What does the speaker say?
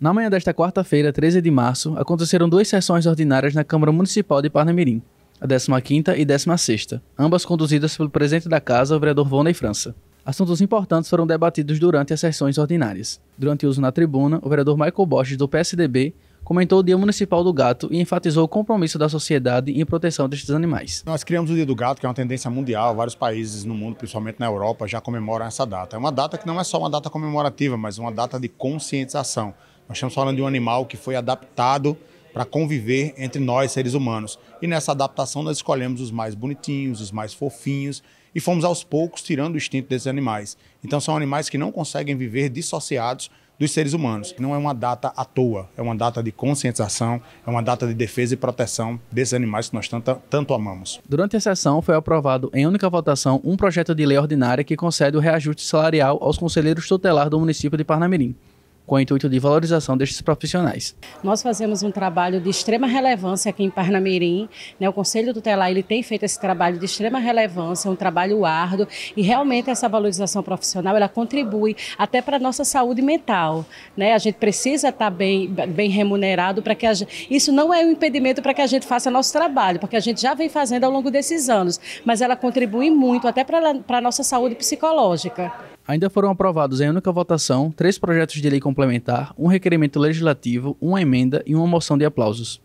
Na manhã desta quarta-feira, 13 de março, aconteceram duas sessões ordinárias na Câmara Municipal de Parnamirim, a 15ª e 16ª, ambas conduzidas pelo presidente da casa, o vereador e França. Assuntos importantes foram debatidos durante as sessões ordinárias. Durante o uso na tribuna, o vereador Michael Borges, do PSDB, comentou o Dia Municipal do Gato e enfatizou o compromisso da sociedade em proteção destes animais. Nós criamos o Dia do Gato, que é uma tendência mundial, vários países no mundo, principalmente na Europa, já comemoram essa data. É uma data que não é só uma data comemorativa, mas uma data de conscientização nós estamos falando de um animal que foi adaptado para conviver entre nós, seres humanos. E nessa adaptação nós escolhemos os mais bonitinhos, os mais fofinhos e fomos aos poucos tirando o instinto desses animais. Então são animais que não conseguem viver dissociados dos seres humanos. Não é uma data à toa, é uma data de conscientização, é uma data de defesa e proteção desses animais que nós tanto, tanto amamos. Durante a sessão, foi aprovado em única votação um projeto de lei ordinária que concede o reajuste salarial aos conselheiros tutelar do município de Parnamirim com o intuito de valorização destes profissionais. Nós fazemos um trabalho de extrema relevância aqui em Parnamirim, né? O Conselho Tutelar ele tem feito esse trabalho de extrema relevância, é um trabalho árduo e realmente essa valorização profissional ela contribui até para a nossa saúde mental, né? A gente precisa estar tá bem, bem remunerado para que a gente, isso não é um impedimento para que a gente faça nosso trabalho, porque a gente já vem fazendo ao longo desses anos, mas ela contribui muito até para a nossa saúde psicológica. Ainda foram aprovados em única votação três projetos de lei com complementar, um requerimento legislativo, uma emenda e uma moção de aplausos.